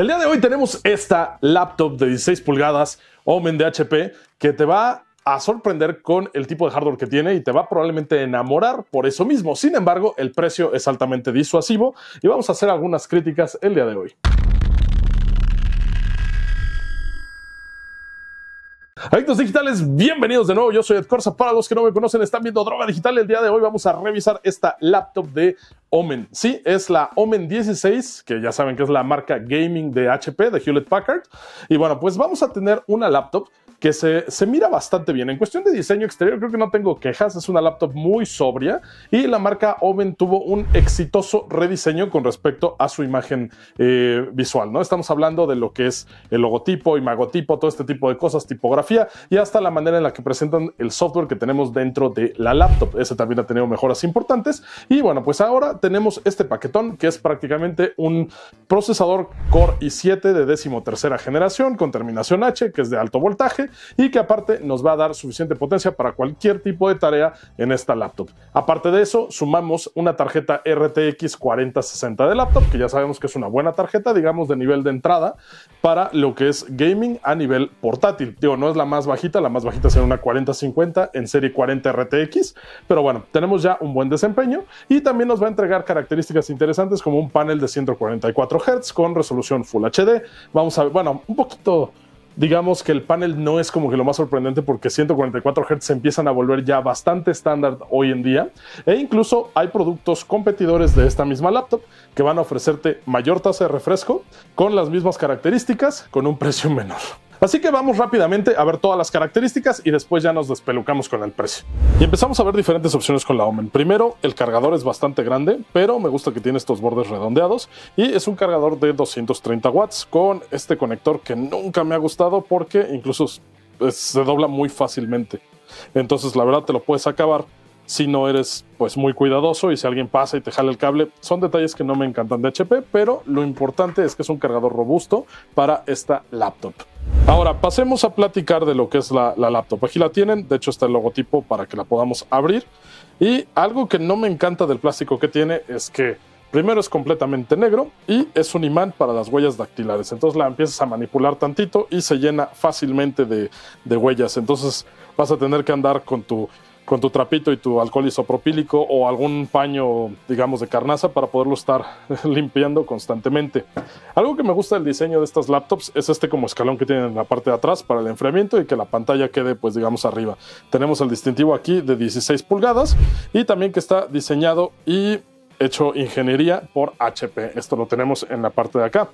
El día de hoy tenemos esta laptop de 16 pulgadas Omen de HP que te va a sorprender con el tipo de hardware que tiene y te va probablemente enamorar por eso mismo. Sin embargo, el precio es altamente disuasivo y vamos a hacer algunas críticas el día de hoy. Adictos digitales, bienvenidos de nuevo. Yo soy Ed Corsa. Para los que no me conocen, están viendo Droga Digital. El día de hoy vamos a revisar esta laptop de Omen. Sí, es la Omen 16, que ya saben que es la marca gaming de HP, de Hewlett Packard. Y bueno, pues vamos a tener una laptop que se, mira bastante bien. En cuestión de diseño exterior, creo que no tengo quejas, es una laptop muy sobria y la marca Oven tuvo un exitoso rediseño con respecto a su imagen eh, visual, ¿no? Estamos hablando de lo que es el logotipo, imagotipo, todo este tipo de cosas, tipografía y hasta la manera en la que presentan el software que tenemos dentro de la laptop. Ese también ha tenido mejoras importantes y bueno, pues ahora tenemos este paquetón que es prácticamente un procesador Core i7 de décimo tercera generación con terminación H, que es de alto voltaje, y que aparte nos va a dar suficiente potencia para cualquier tipo de tarea en esta laptop. Aparte de eso, sumamos una tarjeta RTX 4060 de laptop, que ya sabemos que es una buena tarjeta, digamos, de nivel de entrada para lo que es gaming a nivel portátil. Digo, no es la más bajita, la más bajita será una 4050 en serie 40 RTX, pero bueno, tenemos ya un buen desempeño y también nos va a entregar características interesantes como un panel de 144 Hz con resolución Full HD. Vamos a ver, bueno, un poquito digamos que el panel no es como que lo más sorprendente porque 144 Hz se empiezan a volver ya bastante estándar hoy en día e incluso hay productos competidores de esta misma laptop que van a ofrecerte mayor tasa de refresco con las mismas características con un precio menor. Así que vamos rápidamente a ver todas las características y después ya nos despelucamos con el precio. Y empezamos a ver diferentes opciones con la Omen. Primero, el cargador es bastante grande, pero me gusta que tiene estos bordes redondeados y es un cargador de 230 watts con este conector que nunca me ha gustado porque incluso se dobla muy fácilmente. Entonces la verdad te lo puedes acabar si no eres pues muy cuidadoso y si alguien pasa y te jala el cable. Son detalles que no me encantan de HP, pero lo importante es que es un cargador robusto para esta laptop. Ahora pasemos a platicar de lo que es la, laptop. Aquí la tienen, de hecho está el logotipo para que la podamos abrir. Y algo que no me encanta del plástico que tiene es que Primero es completamente negro y es un imán para las huellas dactilares. Entonces la empiezas a manipular tantito y se llena fácilmente de, de, huellas. Entonces vas a tener que andar con tu con tu trapito y tu alcohol isopropílico o algún paño, digamos, de carnaza para poderlo estar limpiando constantemente. Algo que me gusta del diseño de estas laptops es este como escalón que tienen en la parte de atrás para el enfriamiento y que la pantalla quede, pues, digamos, arriba. Tenemos el distintivo aquí de 16 pulgadas y también que está diseñado y hecho ingeniería por HP. Esto lo tenemos en la parte de acá.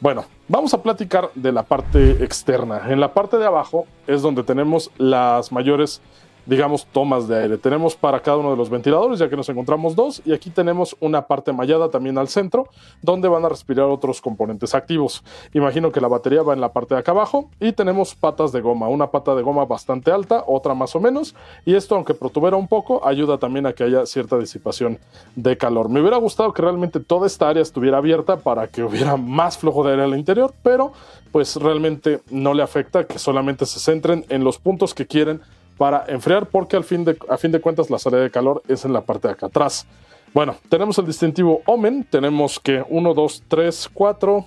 Bueno, vamos a platicar de la parte externa. En la parte de abajo es donde tenemos las mayores digamos, tomas de aire. Tenemos para cada uno de los ventiladores, ya que nos encontramos dos, y aquí tenemos una parte mallada también al centro, donde van a respirar otros componentes activos. Imagino que la batería va en la parte de acá abajo, y tenemos patas de goma, una pata de goma bastante alta, otra más o menos, y esto, aunque protubera un poco, ayuda también a que haya cierta disipación de calor. Me hubiera gustado que realmente toda esta área estuviera abierta para que hubiera más flujo de aire al interior, pero pues realmente no le afecta que solamente se centren en los puntos que quieren para enfriar porque al fin de, a fin de cuentas la salida de calor es en la parte de acá atrás. Bueno, tenemos el distintivo Omen, tenemos que 1, 2, 3, 4,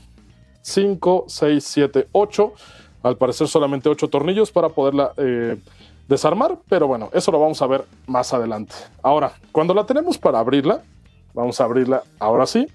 5, 6, 7, 8, al parecer solamente 8 tornillos para poderla eh, desarmar, pero bueno, eso lo vamos a ver más adelante. Ahora, cuando la tenemos para abrirla, vamos a abrirla ahora sí,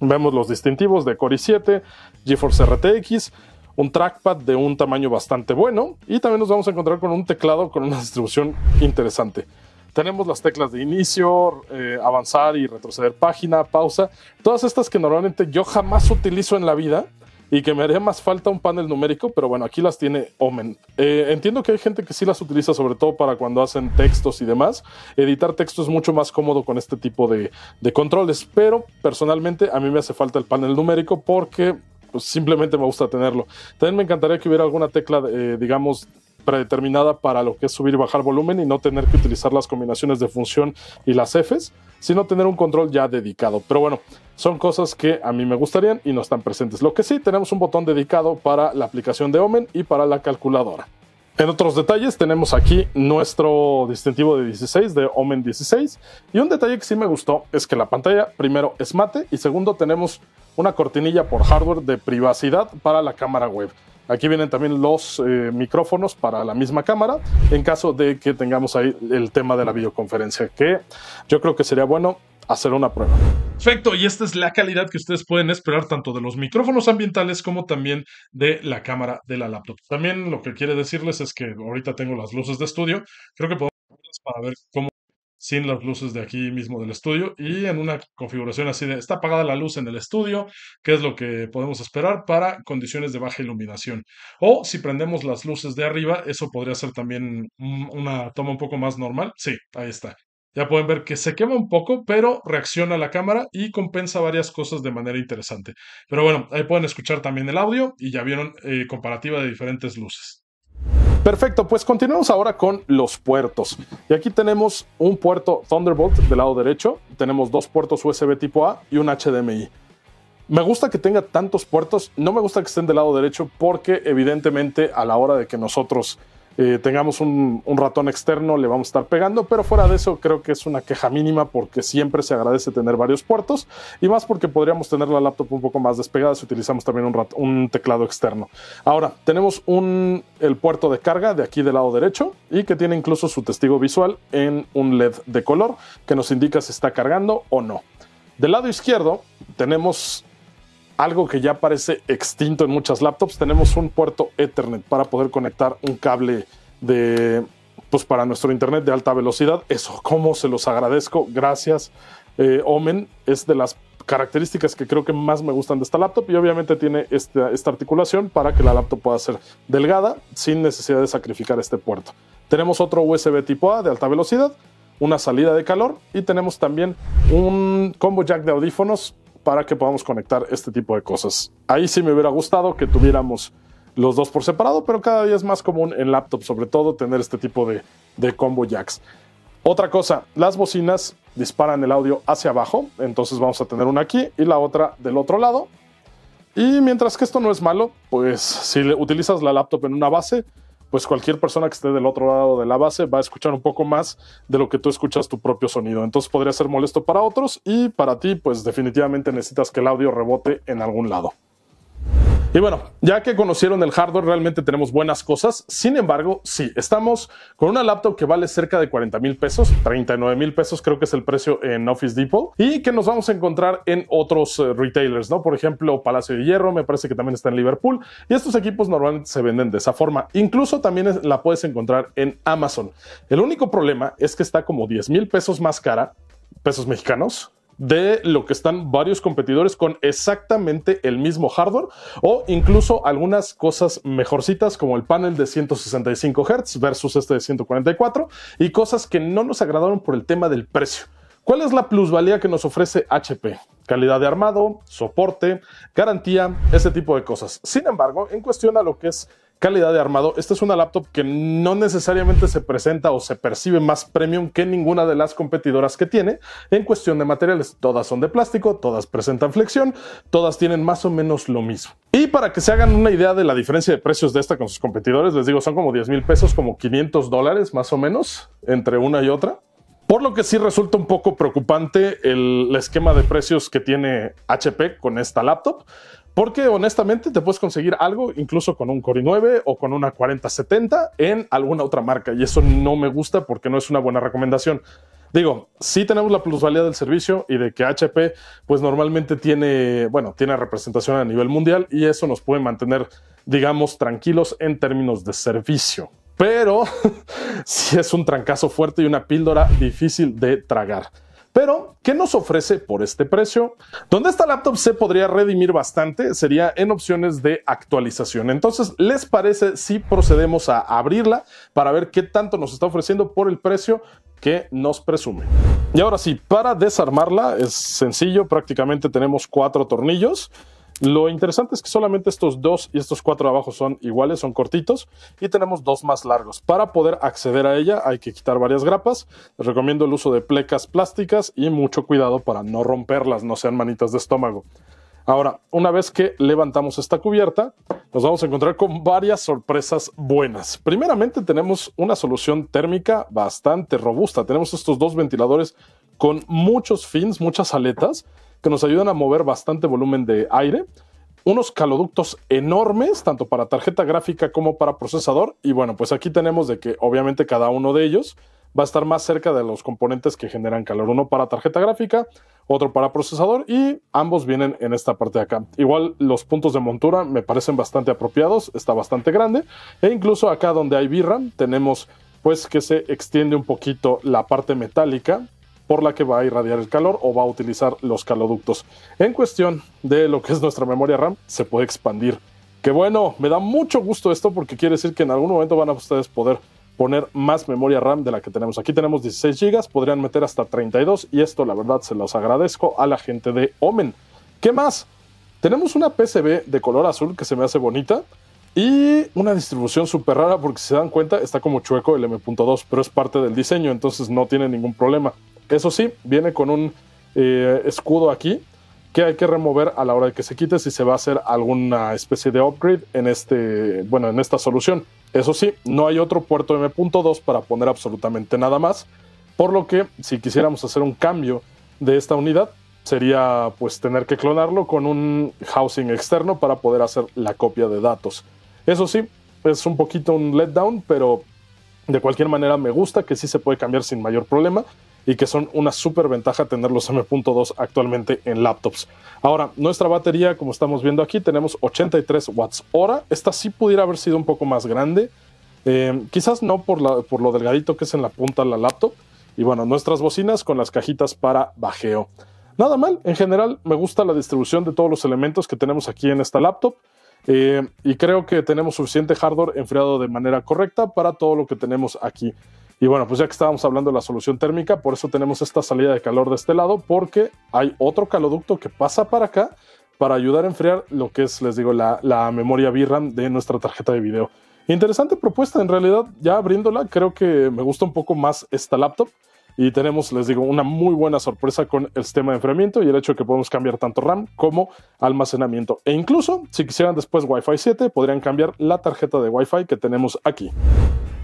vemos los distintivos de cori 7 GeForce RTX, un trackpad de un tamaño bastante bueno y también nos vamos a encontrar con un teclado con una distribución interesante. Tenemos las teclas de inicio, eh, avanzar y retroceder página, pausa, todas estas que normalmente yo jamás utilizo en la vida y que me haría más falta un panel numérico, pero bueno, aquí las tiene Omen. Eh, entiendo que hay gente que sí las utiliza, sobre todo para cuando hacen textos y demás. Editar texto es mucho más cómodo con este tipo de, de controles, pero personalmente a mí me hace falta el panel numérico porque pues, simplemente me gusta tenerlo. También me encantaría que hubiera alguna tecla, eh, digamos, predeterminada para lo que es subir y bajar volumen y no tener que utilizar las combinaciones de función y las Fs, sino tener un control ya dedicado. Pero bueno, son cosas que a mí me gustarían y no están presentes. Lo que sí, tenemos un botón dedicado para la aplicación de Omen y para la calculadora. En otros detalles tenemos aquí nuestro distintivo de 16, de Omen 16. Y un detalle que sí me gustó es que la pantalla, primero, es mate y segundo, tenemos una cortinilla por hardware de privacidad para la cámara web. Aquí vienen también los eh, micrófonos para la misma cámara, en caso de que tengamos ahí el tema de la videoconferencia, que yo creo que sería bueno hacer una prueba. Perfecto, y esta es la calidad que ustedes pueden esperar tanto de los micrófonos ambientales como también de la cámara de la laptop. También lo que quiere decirles es que ahorita tengo las luces de estudio, creo que podemos para ver cómo sin las luces de aquí mismo del estudio y en una configuración así de está apagada la luz en el estudio, que es lo que podemos esperar para condiciones de baja iluminación. O si prendemos las luces de arriba, eso podría ser también una toma un poco más normal. Sí, ahí está. Ya pueden ver que se quema un poco, pero reacciona la cámara y compensa varias cosas de manera interesante. Pero bueno, ahí pueden escuchar también el audio y ya vieron eh, comparativa de diferentes luces. Perfecto, pues continuamos ahora con los puertos. Y aquí tenemos un puerto Thunderbolt del lado derecho, tenemos dos puertos USB tipo A y un HDMI. Me gusta que tenga tantos puertos, no me gusta que estén del lado derecho porque evidentemente a la hora de que nosotros eh, tengamos un, ratón externo, le vamos a estar pegando, pero fuera de eso creo que es una queja mínima porque siempre se agradece tener varios puertos y más porque podríamos tener la laptop un poco más despegada si utilizamos también un, un teclado externo. Ahora, tenemos un, el puerto de carga de aquí del lado derecho y que tiene incluso su testigo visual en un LED de color que nos indica si está cargando o no. Del lado izquierdo tenemos algo que ya parece extinto en muchas laptops, tenemos un puerto Ethernet para poder conectar un cable de, pues para nuestro internet de alta velocidad. Eso, cómo se los agradezco. Gracias, eh, Omen. Es de las características que creo que más me gustan de esta laptop y obviamente tiene esta, esta articulación para que la laptop pueda ser delgada sin necesidad de sacrificar este puerto. Tenemos otro USB tipo A de alta velocidad, una salida de calor y tenemos también un combo jack de audífonos para que podamos conectar este tipo de cosas. Ahí sí me hubiera gustado que tuviéramos los dos por separado, pero cada día es más común en laptop, sobre todo, tener este tipo de, de combo jacks. Otra cosa, las bocinas disparan el audio hacia abajo, entonces vamos a tener una aquí y la otra del otro lado. Y mientras que esto no es malo, pues si utilizas la laptop en una base, pues cualquier persona que esté del otro lado de la base va a escuchar un poco más de lo que tú escuchas tu propio sonido. Entonces podría ser molesto para otros y para ti, pues definitivamente necesitas que el audio rebote en algún lado. Y bueno, ya que conocieron el hardware, realmente tenemos buenas cosas. Sin embargo, sí, estamos con una laptop que vale cerca de 40 mil pesos, 39 mil pesos creo que es el precio en Office Depot, y que nos vamos a encontrar en otros eh, retailers, ¿no? Por ejemplo, Palacio de Hierro, me parece que también está en Liverpool, y estos equipos normalmente se venden de esa forma. Incluso también la puedes encontrar en Amazon. El único problema es que está como 10 mil pesos más cara, pesos mexicanos, de lo que están varios competidores con exactamente el mismo hardware o incluso algunas cosas mejorcitas como el panel de 165 Hz versus este de 144 y cosas que no nos agradaron por el tema del precio. ¿Cuál es la plusvalía que nos ofrece HP? Calidad de armado, soporte, garantía, ese tipo de cosas. Sin embargo, en cuestión a lo que es Calidad de armado. Esta es una laptop que no necesariamente se presenta o se percibe más premium que ninguna de las competidoras que tiene. En cuestión de materiales, todas son de plástico, todas presentan flexión, todas tienen más o menos lo mismo. Y para que se hagan una idea de la diferencia de precios de esta con sus competidores, les digo, son como 10 mil pesos, como 500 dólares más o menos entre una y otra. Por lo que sí resulta un poco preocupante el, el esquema de precios que tiene HP con esta laptop. Porque honestamente te puedes conseguir algo incluso con un Core 9 o con una 4070 en alguna otra marca. Y eso no me gusta porque no es una buena recomendación. Digo, sí tenemos la plusvalía del servicio y de que HP pues normalmente tiene, bueno, tiene representación a nivel mundial y eso nos puede mantener, digamos, tranquilos en términos de servicio. Pero si es un trancazo fuerte y una píldora difícil de tragar. Pero, ¿qué nos ofrece por este precio? Donde esta laptop se podría redimir bastante sería en opciones de actualización. Entonces, ¿les parece si procedemos a abrirla para ver qué tanto nos está ofreciendo por el precio que nos presume? Y ahora sí, para desarmarla es sencillo, prácticamente tenemos cuatro tornillos. Lo interesante es que solamente estos dos y estos cuatro abajo son iguales, son cortitos, y tenemos dos más largos. Para poder acceder a ella hay que quitar varias grapas. Les recomiendo el uso de plecas plásticas y mucho cuidado para no romperlas, no sean manitas de estómago. Ahora, una vez que levantamos esta cubierta, nos vamos a encontrar con varias sorpresas buenas. Primeramente tenemos una solución térmica bastante robusta. Tenemos estos dos ventiladores con muchos fins, muchas aletas, que nos ayudan a mover bastante volumen de aire, unos caloductos enormes, tanto para tarjeta gráfica como para procesador, y bueno, pues aquí tenemos de que obviamente cada uno de ellos va a estar más cerca de los componentes que generan calor, uno para tarjeta gráfica, otro para procesador y ambos vienen en esta parte de acá. Igual los puntos de montura me parecen bastante apropiados, está bastante grande e incluso acá donde hay birra tenemos pues que se extiende un poquito la parte metálica por la que va a irradiar el calor o va a utilizar los caloductos. En cuestión de lo que es nuestra memoria RAM, se puede expandir. Que bueno, me da mucho gusto esto porque quiere decir que en algún momento van a ustedes poder poner más memoria RAM de la que tenemos. Aquí tenemos 16 GB, podrían meter hasta 32 y esto la verdad se los agradezco a la gente de Omen. ¿Qué más? Tenemos una PCB de color azul que se me hace bonita y una distribución súper rara porque si se dan cuenta está como chueco el M.2, pero es parte del diseño, entonces no tiene ningún problema. Eso sí, viene con un eh, escudo aquí que hay que remover a la hora de que se quite si se va a hacer alguna especie de upgrade en, este, bueno, en esta solución. Eso sí, no hay otro puerto M.2 para poner absolutamente nada más, por lo que si quisiéramos hacer un cambio de esta unidad, sería pues tener que clonarlo con un housing externo para poder hacer la copia de datos. Eso sí, es un poquito un letdown, pero de cualquier manera me gusta que sí se puede cambiar sin mayor problema y que son una super ventaja tener los M.2 actualmente en laptops. Ahora, nuestra batería, como estamos viendo aquí, tenemos 83 watts hora. Esta sí pudiera haber sido un poco más grande, eh, quizás no por, lo delgadito que es en la punta la laptop. Y bueno, nuestras bocinas con las cajitas para bajeo. Nada mal, en general me gusta la distribución de todos los elementos que tenemos aquí en esta laptop. Eh, y creo que tenemos suficiente hardware enfriado de manera correcta para todo lo que tenemos aquí. Y bueno, pues ya que estábamos hablando de la solución térmica, por eso tenemos esta salida de calor de este lado, porque hay otro caloducto que pasa para acá para ayudar a enfriar lo que es, les digo, la, la memoria VRAM de nuestra tarjeta de video. Interesante propuesta, en realidad, ya abriéndola, creo que me gusta un poco más esta laptop. Y tenemos, les digo, una muy buena sorpresa con el sistema de enfriamiento y el hecho de que podemos cambiar tanto RAM como almacenamiento. E incluso, si quisieran después Wi-Fi 7, podrían cambiar la tarjeta de Wi-Fi que tenemos aquí.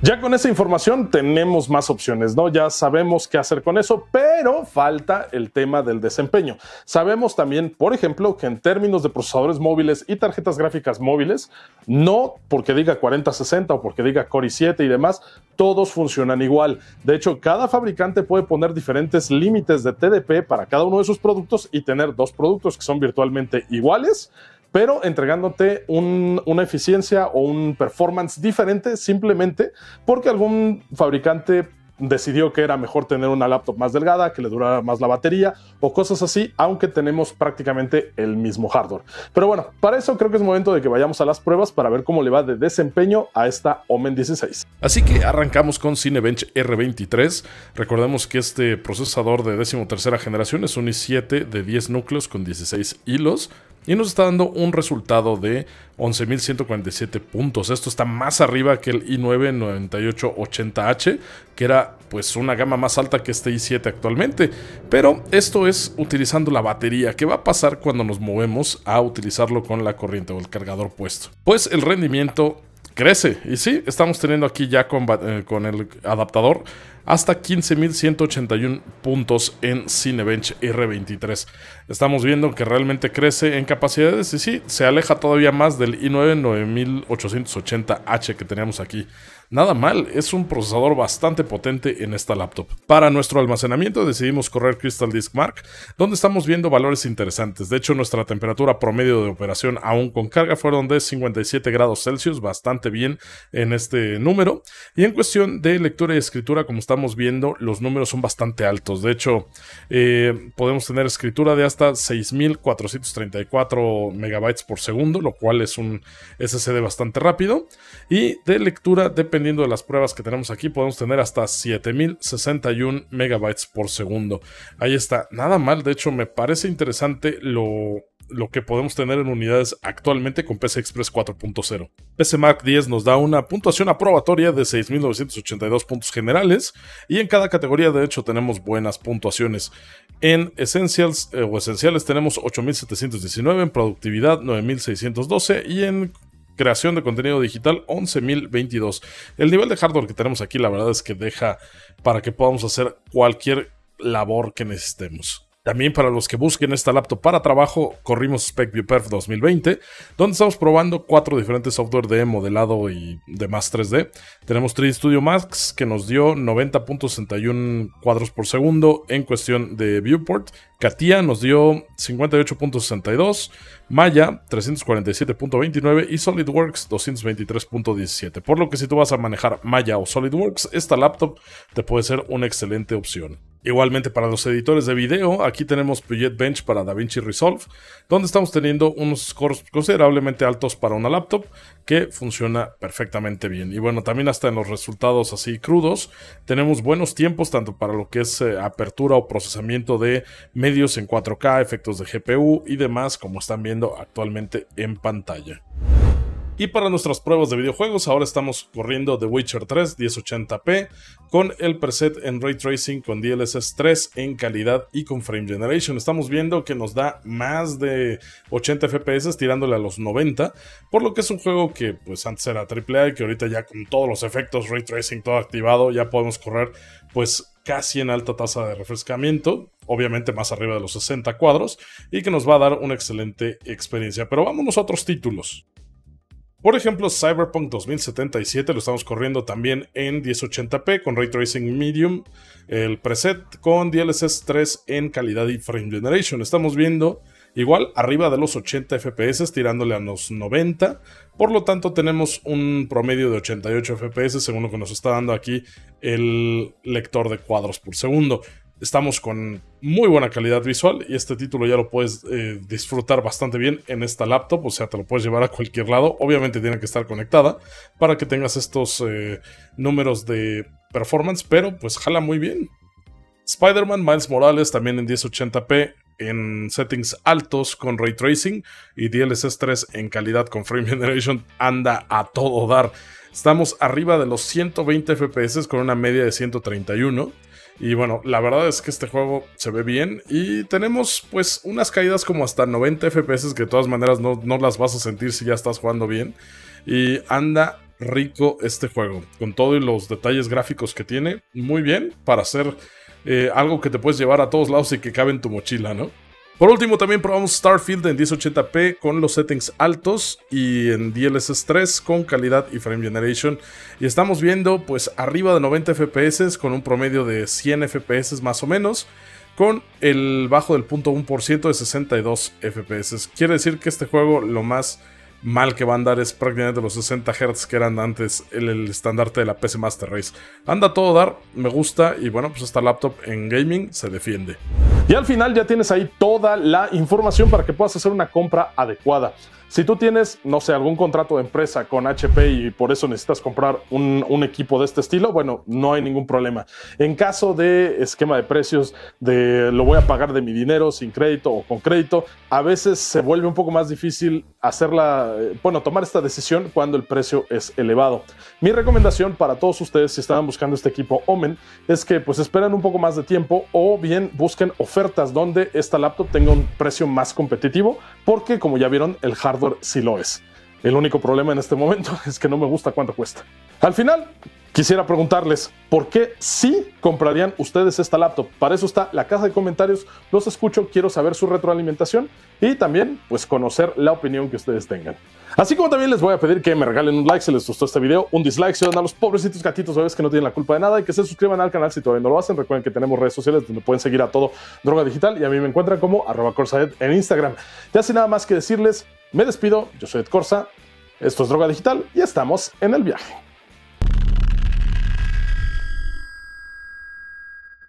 Ya con esa información tenemos más opciones, ¿no? Ya sabemos qué hacer con eso, pero falta el tema del desempeño. Sabemos también, por ejemplo, que en términos de procesadores móviles y tarjetas gráficas móviles, no porque diga 4060 o porque diga Core i7 y demás, todos funcionan igual. De hecho, cada fabricante puede poner diferentes límites de TDP para cada uno de sus productos y tener dos productos que son virtualmente iguales pero entregándote una eficiencia o un performance diferente simplemente porque algún fabricante decidió que era mejor tener una laptop más delgada, que le durara más la batería o cosas así, aunque tenemos prácticamente el mismo hardware. Pero bueno, para eso creo que es momento de que vayamos a las pruebas para ver cómo le va de desempeño a esta Omen 16. Así que arrancamos con Cinebench R23. Recordemos que este procesador de 13 generación es un i7 de 10 núcleos con 16 hilos y nos está dando un resultado de 11.147 puntos. Esto está más arriba que el i9-9880H, que era pues una gama más alta que este i7 actualmente. Pero esto es utilizando la batería. ¿Qué va a pasar cuando nos movemos a utilizarlo con la corriente o el cargador puesto? Pues el rendimiento crece. Y sí, estamos teniendo aquí ya con, eh, con el adaptador hasta 15.181 puntos en Cinebench R23 estamos viendo que realmente crece en capacidades y sí, se aleja todavía más del i9 9880H que teníamos aquí. Nada mal, es un procesador bastante potente en esta laptop. Para nuestro almacenamiento decidimos correr Crystal Disk Mark, donde estamos viendo valores interesantes. De hecho, nuestra temperatura promedio de operación aún con carga fueron de 57 grados Celsius, bastante bien en este número. Y en cuestión de lectura y escritura, como estamos viendo, los números son bastante altos. De hecho, eh, podemos tener escritura de hasta hasta 6434 megabytes por segundo, lo cual es un SSD bastante rápido. Y de lectura, dependiendo de las pruebas que tenemos aquí, podemos tener hasta 7061 megabytes por segundo. Ahí está, nada mal. De hecho, me parece interesante lo lo que podemos tener en unidades actualmente con PC Express 4.0. PC Mark 10 nos da una puntuación aprobatoria de 6.982 puntos generales y en cada categoría de hecho tenemos buenas puntuaciones. En Essentials eh, o Esenciales tenemos 8.719, en Productividad 9.612 y en creación de contenido digital 11.022. El nivel de hardware que tenemos aquí la verdad es que deja para que podamos hacer cualquier labor que necesitemos. También para los que busquen esta laptop para trabajo, corrimos Specviewperf 2020, donde estamos probando cuatro diferentes software de modelado y de más 3D. Tenemos 3D Studio Max, que nos dio 90.61 cuadros por segundo en cuestión de viewport. Katia nos dio 58.62, Maya 347.29 y SolidWorks 223.17. Por lo que si tú vas a manejar Maya o SolidWorks, esta laptop te puede ser una excelente opción. Igualmente para los editores de video, aquí tenemos Project Bench para DaVinci Resolve, donde estamos teniendo unos scores considerablemente altos para una laptop que funciona perfectamente bien. Y bueno, también hasta en los resultados así crudos, tenemos buenos tiempos tanto para lo que es eh, apertura o procesamiento de medios en 4K, efectos de GPU y demás, como están viendo actualmente en pantalla. Y para nuestras pruebas de videojuegos, ahora estamos corriendo The Witcher 3 1080p con el preset en Ray Tracing con DLSS 3 en calidad y con Frame Generation. Estamos viendo que nos da más de 80 FPS tirándole a los 90, por lo que es un juego que pues antes era AAA y que ahorita ya con todos los efectos, Ray Tracing todo activado, ya podemos correr pues casi en alta tasa de refrescamiento, obviamente más arriba de los 60 cuadros, y que nos va a dar una excelente experiencia. Pero vámonos a otros títulos. Por ejemplo, Cyberpunk 2077 lo estamos corriendo también en 1080p con ray tracing medium, el preset con DLSS 3 en calidad y frame generation. Estamos viendo igual arriba de los 80 FPS tirándole a los 90, por lo tanto tenemos un promedio de 88 FPS según lo que nos está dando aquí el lector de cuadros por segundo. Estamos con muy buena calidad visual y este título ya lo puedes eh, disfrutar bastante bien en esta laptop, o sea, te lo puedes llevar a cualquier lado. Obviamente tiene que estar conectada para que tengas estos eh, números de performance, pero pues jala muy bien. Spider-Man Miles Morales también en 1080p en settings altos con ray tracing y DLSS 3 en calidad con frame generation anda a todo dar. Estamos arriba de los 120 FPS con una media de 131. Y bueno, la verdad es que este juego se ve bien y tenemos pues unas caídas como hasta 90 FPS que de todas maneras no, las vas a sentir si ya estás jugando bien. Y anda rico este juego, con todos los detalles gráficos que tiene, muy bien para hacer eh, algo que te puedes llevar a todos lados y que cabe en tu mochila, ¿no? Por último también probamos Starfield en 1080p con los settings altos y en DLSS 3 con calidad y frame generation y estamos viendo pues arriba de 90 FPS con un promedio de 100 FPS más o menos con el bajo del 0.1% de 62 FPS. Quiere decir que este juego lo más mal que va a andar es prácticamente los 60 Hz que eran antes el, el, estandarte de la PC Master Race. Anda todo dar, me gusta y bueno, pues esta laptop en gaming se defiende. Y al final ya tienes ahí toda la información para que puedas hacer una compra adecuada. Si tú tienes, no sé, algún contrato de empresa con HP y por eso necesitas comprar un, un, equipo de este estilo, bueno, no hay ningún problema. En caso de esquema de precios, de lo voy a pagar de mi dinero sin crédito o con crédito, a veces se vuelve un poco más difícil hacer la, eh, bueno, tomar esta decisión cuando el precio es elevado. Mi recomendación para todos ustedes si estaban buscando este equipo Omen es que pues esperen un poco más de tiempo o bien busquen ofertas donde esta laptop tenga un precio más competitivo porque como ya vieron el hardware sí lo es. El único problema en este momento es que no me gusta cuánto cuesta. Al final, quisiera preguntarles, ¿por qué sí comprarían ustedes esta laptop? Para eso está la caja de comentarios, los escucho, quiero saber su retroalimentación y también pues conocer la opinión que ustedes tengan. Así como también les voy a pedir que me regalen un like si les gustó este video, un dislike si dan a los pobrecitos gatitos bebés que no tienen la culpa de nada y que se suscriban al canal si todavía no lo hacen. Recuerden que tenemos redes sociales donde pueden seguir a todo Droga Digital y a mí me encuentran como arroba en Instagram. Ya sin nada más que decirles, me despido, yo soy Ed Corsa, esto es Droga Digital y estamos en el viaje.